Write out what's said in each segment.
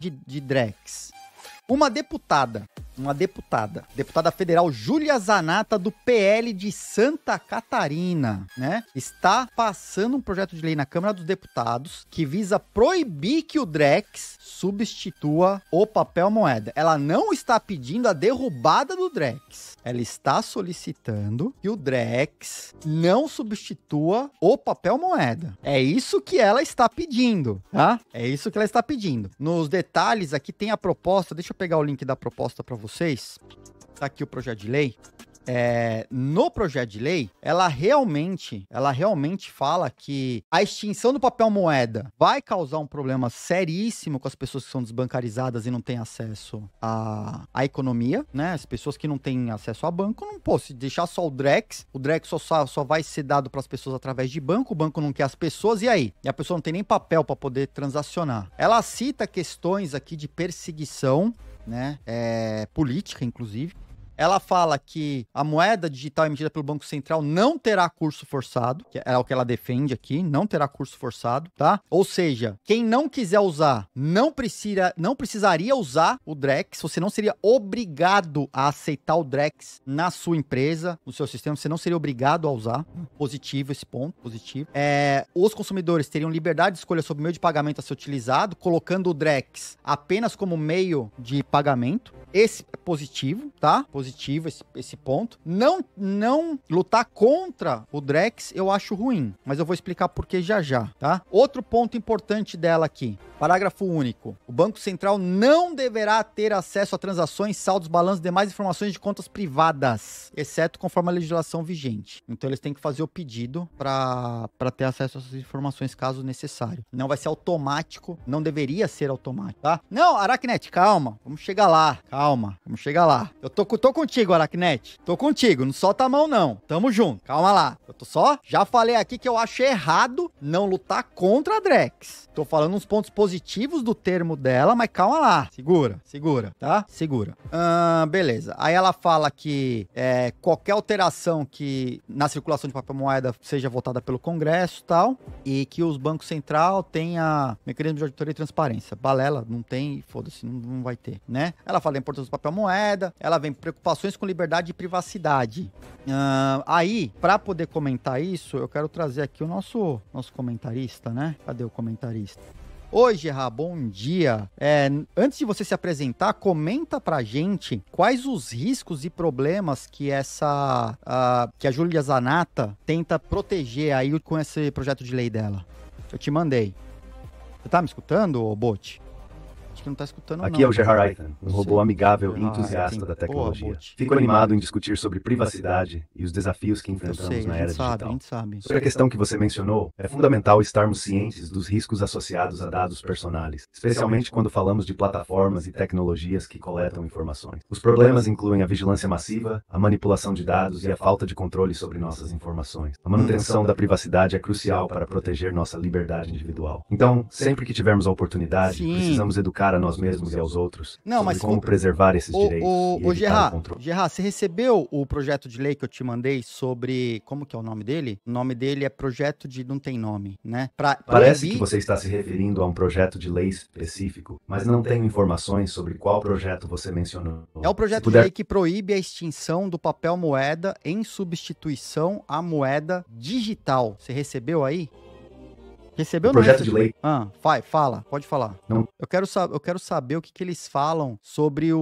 de, de Drex. Uma deputada uma deputada, deputada federal Júlia Zanata, do PL de Santa Catarina, né? Está passando um projeto de lei na Câmara dos Deputados que visa proibir que o Drex substitua o papel moeda. Ela não está pedindo a derrubada do Drex. Ela está solicitando que o Drex não substitua o papel moeda. É isso que ela está pedindo, tá? É isso que ela está pedindo. Nos detalhes aqui tem a proposta, deixa eu pegar o link da proposta para você vocês, tá aqui o projeto de lei. É, no projeto de lei, ela realmente, ela realmente fala que a extinção do papel moeda vai causar um problema seríssimo com as pessoas que são desbancarizadas e não têm acesso à, à economia, né? As pessoas que não têm acesso a banco, não pô, se deixar só o Drex, o Drex só, só vai ser dado para as pessoas através de banco, o banco não quer as pessoas, e aí? E a pessoa não tem nem papel para poder transacionar. Ela cita questões aqui de perseguição né? É, política, inclusive. Ela fala que a moeda digital emitida pelo Banco Central não terá curso forçado, que é o que ela defende aqui, não terá curso forçado, tá? Ou seja, quem não quiser usar, não precisa, não precisaria usar o Drex, você não seria obrigado a aceitar o Drex na sua empresa, no seu sistema, você não seria obrigado a usar. Positivo esse ponto, positivo. É, os consumidores teriam liberdade de escolha sobre o meio de pagamento a ser utilizado, colocando o Drex apenas como meio de pagamento, esse é positivo, tá? Positivo esse, esse ponto. Não, não lutar contra o Drex eu acho ruim, mas eu vou explicar por que já já, tá? Outro ponto importante dela aqui, parágrafo único. O Banco Central não deverá ter acesso a transações, saldos, balanços, demais informações de contas privadas, exceto conforme a legislação vigente. Então eles têm que fazer o pedido para ter acesso a essas informações caso necessário. Não vai ser automático, não deveria ser automático, tá? Não, Aracnet, calma, vamos chegar lá. Calma Calma, vamos chegar lá. Eu tô, tô contigo, Aracnete. Tô contigo, não solta a mão, não. Tamo junto, calma lá. Eu tô só. Já falei aqui que eu acho errado não lutar contra a Drex. Tô falando uns pontos positivos do termo dela, mas calma lá. Segura, segura, tá? Segura. Ah, beleza. Aí ela fala que é, qualquer alteração que na circulação de papel moeda seja votada pelo Congresso e tal, e que os bancos central tenha mecanismo de auditoria e transparência. Balela, não tem, foda-se, não, não vai ter, né? Ela fala importância do papel moeda, ela vem preocupações com liberdade e privacidade. Uh, aí, para poder comentar isso, eu quero trazer aqui o nosso, nosso comentarista, né? Cadê o comentarista? Oi, Gerard, bom dia. É, antes de você se apresentar, comenta pra gente quais os riscos e problemas que essa. que a Júlia Zanata tenta proteger aí com esse projeto de lei dela. Eu te mandei. Você tá me escutando, Bote? Acho que não tá escutando Aqui não, é o né? Gerhard Icahn, um robô amigável e entusiasta ah, da tecnologia. Fico animado em discutir sobre privacidade e os desafios que enfrentamos sei, na era sabe, digital. A gente sabe. Sobre a questão que você mencionou, é fundamental estarmos cientes dos riscos associados a dados personais, especialmente quando falamos de plataformas e tecnologias que coletam informações. Os problemas incluem a vigilância massiva, a manipulação de dados e a falta de controle sobre nossas informações. A manutenção hum. da privacidade é crucial para proteger nossa liberdade individual. Então, sempre que tivermos a oportunidade, Sim. precisamos educar educar a nós mesmos e aos outros não, sobre mas como preservar esses o, direitos. O, o, o Gerard, o Gerard, você recebeu o projeto de lei que eu te mandei sobre como que é o nome dele? O nome dele é projeto de não tem nome, né? Pra, Parece proibir... que você está se referindo a um projeto de lei específico, mas não tenho informações sobre qual projeto você mencionou. É o projeto puder... de lei que proíbe a extinção do papel moeda em substituição à moeda digital. Você recebeu aí? Recebeu o projeto de lei. Ah, vai, fala, pode falar. Não. Eu quero, eu quero saber o que, que eles falam sobre o,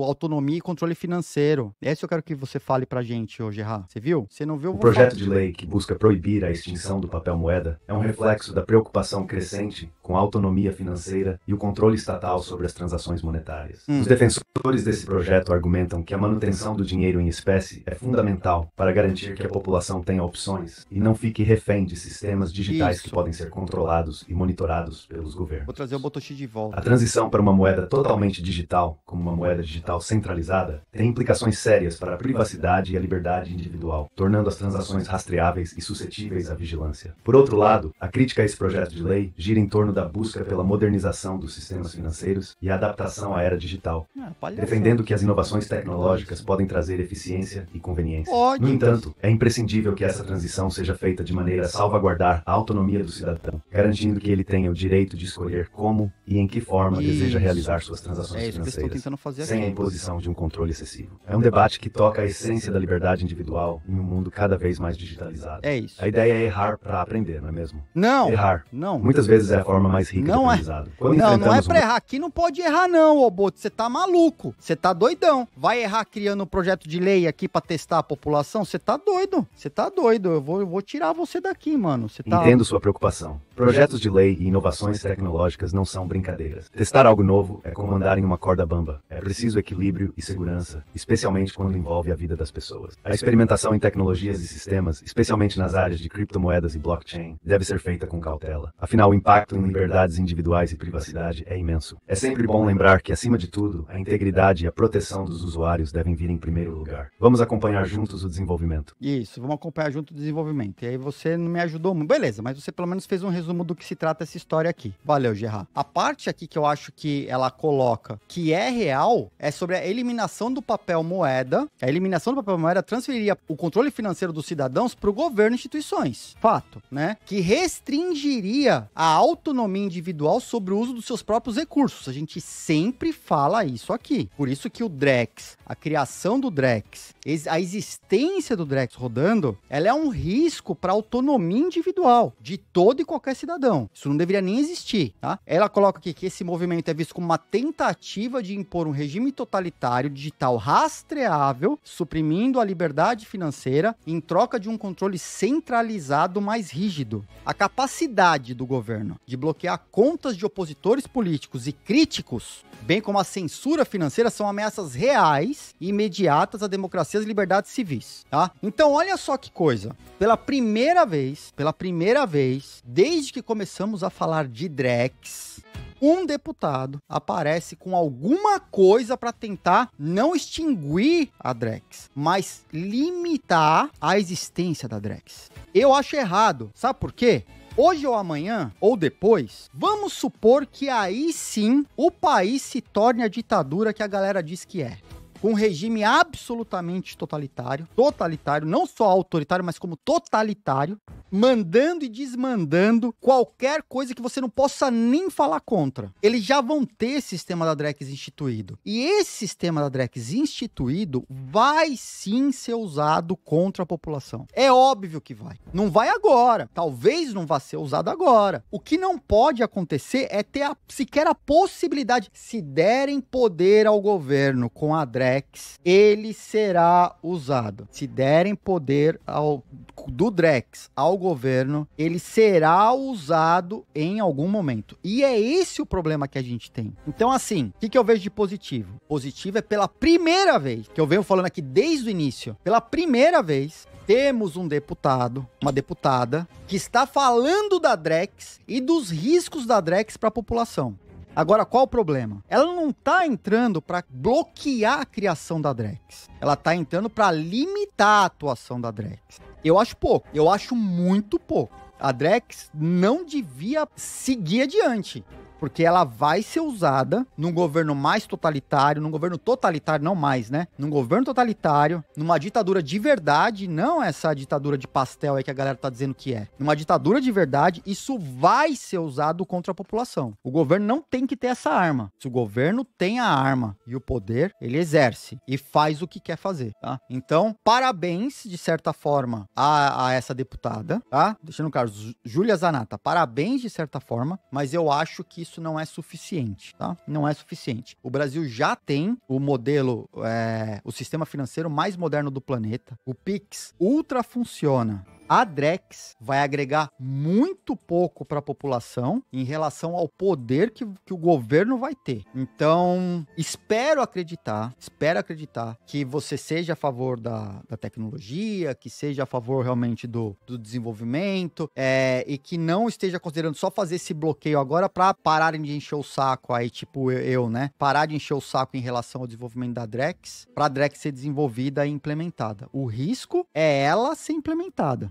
o, autonomia e controle financeiro. Esse é eu quero que você fale pra gente hoje, Rá. Você viu? Você não viu? O projeto de lei que busca proibir a extinção do papel moeda é um reflexo da preocupação crescente com a autonomia financeira e o controle estatal sobre as transações monetárias. Hum. Os defensores desse projeto argumentam que a manutenção do dinheiro em espécie é fundamental para garantir que a população tenha opções e não fique refém de sistemas digitais Isso. que podem podem ser controlados e monitorados pelos governos. Vou trazer o Botoshi de volta. A transição para uma moeda totalmente digital, como uma moeda digital centralizada, tem implicações sérias para a privacidade e a liberdade individual, tornando as transações rastreáveis e suscetíveis à vigilância. Por outro lado, a crítica a esse projeto de lei gira em torno da busca pela modernização dos sistemas financeiros e a adaptação à era digital, ah, defendendo que as inovações tecnológicas podem trazer eficiência e conveniência. no entanto, é imprescindível que essa transição seja feita de maneira a salvaguardar a autonomia dos cidadão, garantindo que ele tenha o direito de escolher como e em que forma isso. deseja realizar suas transações é financeiras, sem a imposição de um controle excessivo. É um debate que toca a essência da liberdade individual em um mundo cada vez mais digitalizado. É isso. A ideia é errar para aprender, não é mesmo? Não. Errar. Não. Muitas vezes é a forma mais rica não de é. aprendizado. É. Quando não, não é para um... errar. Aqui não pode errar não, ô Boto. Você tá maluco. Você tá doidão. Vai errar criando um projeto de lei aqui para testar a população? Você tá doido. Você tá doido. Eu vou, eu vou tirar você daqui, mano. Você tá... Entendo sua preocupação preocupação. Projetos de lei e inovações tecnológicas não são brincadeiras. Testar algo novo é como andar em uma corda bamba. É preciso equilíbrio e segurança, especialmente quando envolve a vida das pessoas. A experimentação em tecnologias e sistemas, especialmente nas áreas de criptomoedas e blockchain, deve ser feita com cautela. Afinal, o impacto em liberdades individuais e privacidade é imenso. É sempre bom lembrar que, acima de tudo, a integridade e a proteção dos usuários devem vir em primeiro lugar. Vamos acompanhar juntos o desenvolvimento. Isso, vamos acompanhar junto o desenvolvimento. E aí você não me ajudou muito. Beleza, mas você pelo menos fez um resumo resumo do que se trata essa história aqui. Valeu, Gerard. A parte aqui que eu acho que ela coloca que é real é sobre a eliminação do papel moeda. A eliminação do papel moeda transferiria o controle financeiro dos cidadãos para o governo e instituições. Fato, né? Que restringiria a autonomia individual sobre o uso dos seus próprios recursos. A gente sempre fala isso aqui. Por isso que o Drex, a criação do Drex, a existência do Drex rodando, ela é um risco para a autonomia individual de todo e qualquer cidadão. Isso não deveria nem existir, tá? Ela coloca aqui que esse movimento é visto como uma tentativa de impor um regime totalitário digital rastreável, suprimindo a liberdade financeira em troca de um controle centralizado mais rígido. A capacidade do governo de bloquear contas de opositores políticos e críticos, bem como a censura financeira, são ameaças reais e imediatas à democracia e às liberdades civis, tá? Então, olha só que coisa. Pela primeira vez, pela primeira vez, desde desde que começamos a falar de Drex, um deputado aparece com alguma coisa para tentar não extinguir a Drex, mas limitar a existência da Drex. Eu acho errado, sabe por quê? hoje ou amanhã, ou depois, vamos supor que aí sim o país se torne a ditadura que a galera diz que é com um regime absolutamente totalitário, totalitário, não só autoritário, mas como totalitário, mandando e desmandando qualquer coisa que você não possa nem falar contra. Eles já vão ter esse sistema da Drex instituído. E esse sistema da Drex instituído vai sim ser usado contra a população. É óbvio que vai. Não vai agora. Talvez não vá ser usado agora. O que não pode acontecer é ter a, sequer a possibilidade, se derem poder ao governo com a Drex Drex, ele será usado. Se derem poder ao, do Drex ao governo, ele será usado em algum momento. E é esse o problema que a gente tem. Então, assim, o que, que eu vejo de positivo? Positivo é pela primeira vez, que eu venho falando aqui desde o início, pela primeira vez, temos um deputado, uma deputada, que está falando da Drex e dos riscos da Drex para a população. Agora, qual o problema? Ela não tá entrando para bloquear a criação da Drex. Ela tá entrando para limitar a atuação da Drex. Eu acho pouco. Eu acho muito pouco. A Drex não devia seguir adiante porque ela vai ser usada num governo mais totalitário, num governo totalitário, não mais, né? Num governo totalitário, numa ditadura de verdade, não essa ditadura de pastel aí que a galera tá dizendo que é. Numa ditadura de verdade, isso vai ser usado contra a população. O governo não tem que ter essa arma. Se o governo tem a arma e o poder, ele exerce e faz o que quer fazer, tá? Então, parabéns, de certa forma, a, a essa deputada, tá? Deixando claro, Júlia Zanata, parabéns de certa forma, mas eu acho que isso não é suficiente, tá? Não é suficiente. O Brasil já tem o modelo, é, o sistema financeiro mais moderno do planeta. O Pix ultra funciona a Drex vai agregar muito pouco para a população em relação ao poder que, que o governo vai ter. Então, espero acreditar, espero acreditar que você seja a favor da, da tecnologia, que seja a favor realmente do, do desenvolvimento é, e que não esteja considerando só fazer esse bloqueio agora para pararem de encher o saco aí, tipo eu, eu, né? Parar de encher o saco em relação ao desenvolvimento da Drex, para a Drex ser desenvolvida e implementada. O risco é ela ser implementada.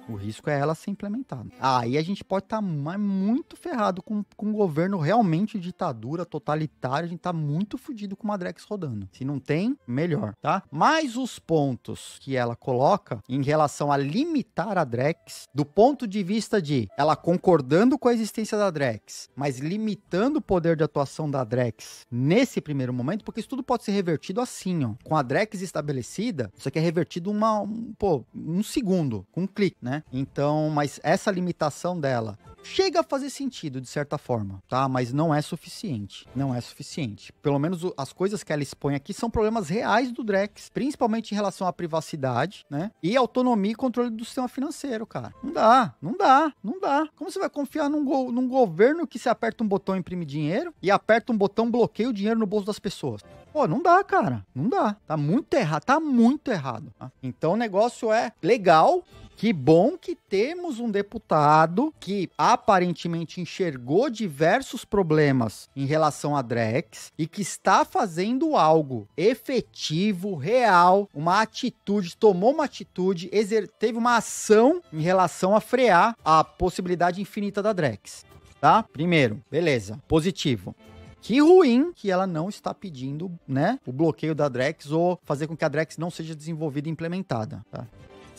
O risco é ela ser implementada. Aí ah, a gente pode estar tá muito ferrado com, com um governo realmente ditadura, totalitário. A gente tá muito fudido com uma Drex rodando. Se não tem, melhor, tá? Mas os pontos que ela coloca em relação a limitar a Drex, do ponto de vista de ela concordando com a existência da Drex, mas limitando o poder de atuação da Drex nesse primeiro momento, porque isso tudo pode ser revertido assim, ó. Com a Drex estabelecida, isso aqui é revertido uma, um, pô, um segundo, com um clique, né? né? Então, mas essa limitação dela chega a fazer sentido de certa forma, tá? Mas não é suficiente, não é suficiente. Pelo menos as coisas que ela expõe aqui são problemas reais do Drex, principalmente em relação à privacidade, né? E autonomia e controle do sistema financeiro, cara. Não dá, não dá, não dá. Como você vai confiar num, go num governo que se aperta um botão imprime dinheiro e aperta um botão bloqueia o dinheiro no bolso das pessoas? Pô, não dá, cara. Não dá. Tá muito errado. Tá muito errado. Tá? Então o negócio é legal, que bom que temos um deputado que aparentemente enxergou diversos problemas em relação a Drex e que está fazendo algo efetivo, real, uma atitude, tomou uma atitude, teve uma ação em relação a frear a possibilidade infinita da Drex. Tá? Primeiro, beleza, positivo. Que ruim que ela não está pedindo, né, o bloqueio da Drex ou fazer com que a Drex não seja desenvolvida e implementada, tá?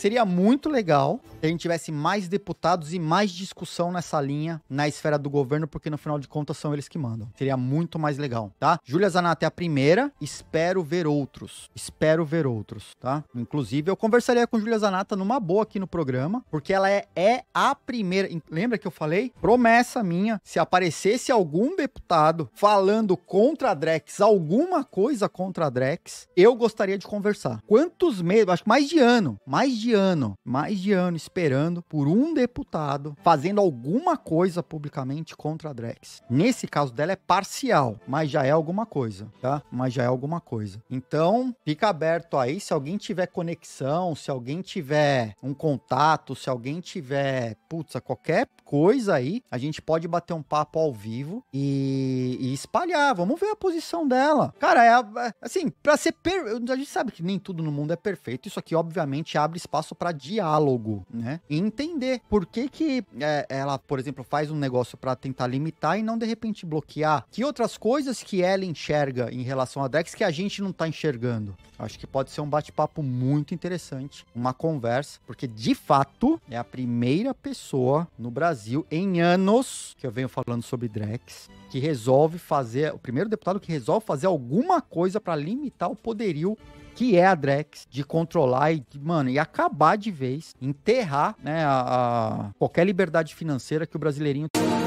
Seria muito legal se a gente tivesse mais deputados e mais discussão nessa linha na esfera do governo, porque no final de contas são eles que mandam. Seria muito mais legal, tá? Júlia Zanata é a primeira, espero ver outros. Espero ver outros, tá? Inclusive, eu conversaria com Júlia Zanata numa boa aqui no programa, porque ela é, é a primeira. Lembra que eu falei? Promessa minha: se aparecesse algum deputado falando contra a Drex, alguma coisa contra a Drex, eu gostaria de conversar. Quantos meses? Acho que mais de ano. Mais de ano, mais de ano esperando por um deputado fazendo alguma coisa publicamente contra a Drex. Nesse caso dela é parcial, mas já é alguma coisa, tá? Mas já é alguma coisa. Então, fica aberto aí se alguém tiver conexão, se alguém tiver um contato, se alguém tiver, putz, qualquer coisa aí, a gente pode bater um papo ao vivo e, e espalhar. Vamos ver a posição dela. Cara, é, é assim, para ser per... a gente sabe que nem tudo no mundo é perfeito. Isso aqui obviamente abre espaço espaço para diálogo, né? E entender por que que é, ela, por exemplo, faz um negócio para tentar limitar e não de repente bloquear. Que outras coisas que ela enxerga em relação a Drex que a gente não tá enxergando. Acho que pode ser um bate-papo muito interessante, uma conversa, porque de fato é a primeira pessoa no Brasil em anos que eu venho falando sobre Drex que resolve fazer, o primeiro deputado que resolve fazer alguma coisa para limitar o poderio que é a Drex, de controlar e, mano, e acabar de vez, enterrar, né, a, a qualquer liberdade financeira que o brasileirinho tem.